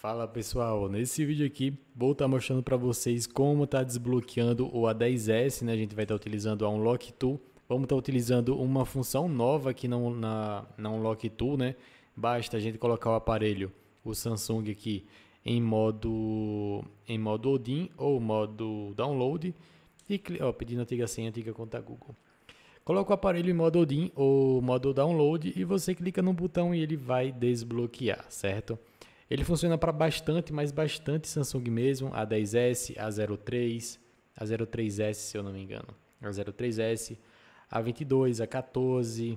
Fala pessoal, nesse vídeo aqui vou estar tá mostrando para vocês como está desbloqueando o A10S, né? A gente vai estar tá utilizando a Unlock Tool. Vamos estar tá utilizando uma função nova aqui na, na, na Unlock Tool, né? Basta a gente colocar o aparelho, o Samsung aqui, em modo em modo Odin ou modo download e ó, pedindo antiga senha, antiga conta Google. Coloca o aparelho em modo Odin ou modo download e você clica no botão e ele vai desbloquear, certo? Ele funciona para bastante, mas bastante Samsung mesmo, a 10S, a 03, a 03S, se eu não me engano, a 03S, a 22, a 14,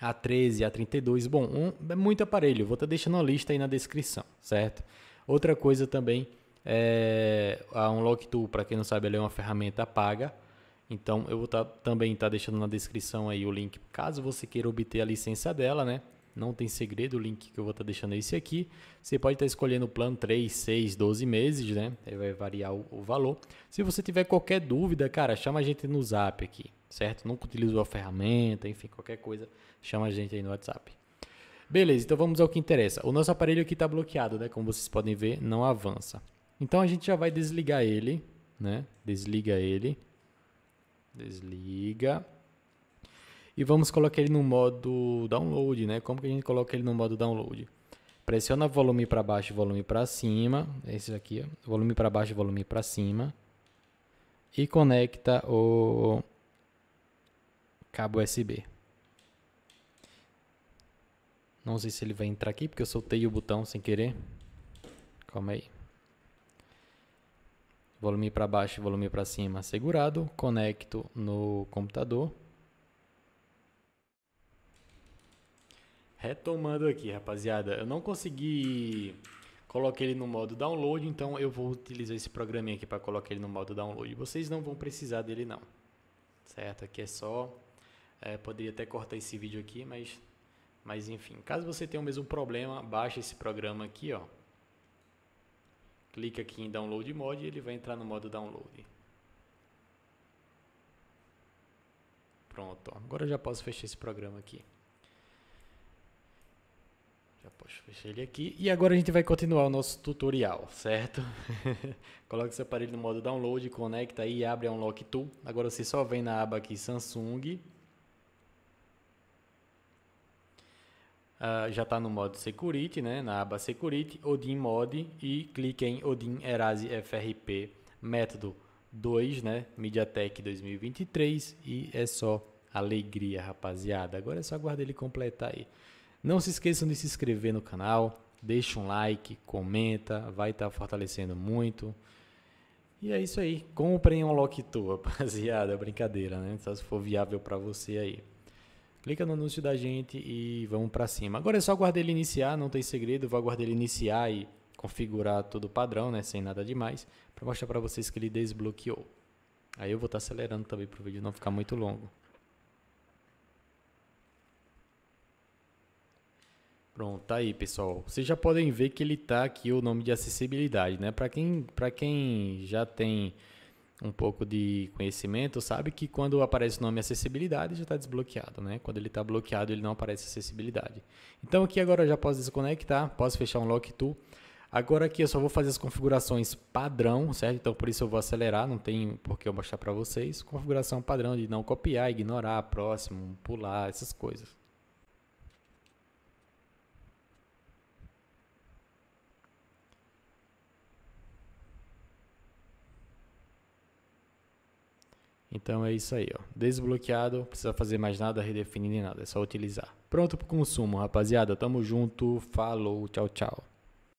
a 13, a 32. Bom, um, é muito aparelho. Vou estar tá deixando a lista aí na descrição, certo? Outra coisa também é a Unlock Tool, para quem não sabe, ela é uma ferramenta paga. Então eu vou tá, também estar tá deixando na descrição aí o link, caso você queira obter a licença dela, né? não tem segredo, o link que eu vou estar tá deixando é esse aqui. Você pode estar tá escolhendo o plano 3, 6, 12 meses, né? Aí vai variar o, o, valor. Se você tiver qualquer dúvida, cara, chama a gente no zap aqui, certo? Nunca utilizou a ferramenta, enfim, qualquer coisa, chama a gente aí no WhatsApp. Beleza, então vamos ao que interessa. O nosso aparelho aqui está bloqueado, né? Como vocês podem ver, não avança. Então a gente já vai desligar ele, né? Desliga ele. Desliga e vamos colocar ele no modo download, né? Como que a gente coloca ele no modo download? Pressiona volume para baixo e volume para cima, esse aqui, ó, volume para baixo e volume para cima, e conecta o cabo USB. Não sei se ele vai entrar aqui, porque eu soltei o botão sem querer. Calma aí. Volume para baixo, volume para cima segurado. Conecto no computador. Retomando aqui, rapaziada, eu não consegui colocar ele no modo download, então eu vou utilizar esse programinha aqui para colocar ele no modo download. Vocês não vão precisar dele não, certo? Aqui é só, é, poderia até cortar esse vídeo aqui, mas, mas enfim. Caso você tenha o mesmo problema, baixa esse programa aqui, ó. Clica aqui em download mod e ele vai entrar no modo download. Pronto, ó. agora eu já posso fechar esse programa aqui. Poxa, fechei ele aqui. E agora a gente vai continuar o nosso tutorial, certo? Coloque seu aparelho no modo download, conecta aí e abre a Unlock Tool. Agora você só vem na aba aqui Samsung. Uh, já está no modo Security, né? na aba Security, Odin Mod e clique em Odin Erase FRP método 2, né? MediaTek 2023 e é só alegria, rapaziada. Agora é só aguardar ele completar aí. Não se esqueçam de se inscrever no canal, deixa um like, comenta, vai estar tá fortalecendo muito. E é isso aí. Comprem um Locktool, rapaziada. Brincadeira, né? Só se for viável para você aí. Clica no anúncio da gente e vamos para cima. Agora é só aguardar ele iniciar, não tem segredo. Vou aguardar ele iniciar e configurar todo o padrão, né? Sem nada demais. Para mostrar para vocês que ele desbloqueou. Aí eu vou estar tá acelerando também para o vídeo não ficar muito longo. Pronto, tá aí, pessoal. Vocês já podem ver que ele tá aqui o nome de acessibilidade, né? Para quem, pra quem já tem um pouco de conhecimento, sabe que quando aparece o nome acessibilidade já está desbloqueado, né? Quando ele está bloqueado, ele não aparece acessibilidade. Então aqui agora eu já posso desconectar, posso fechar um lock tool. Agora aqui eu só vou fazer as configurações padrão, certo? Então por isso eu vou acelerar, não tem por que eu mostrar para vocês. Configuração padrão de não copiar, ignorar, próximo, pular, essas coisas. Então é isso aí, ó. Desbloqueado, precisa fazer mais nada, redefinir nem nada, é só utilizar. Pronto pro consumo, rapaziada. Tamo junto, falou, tchau, tchau.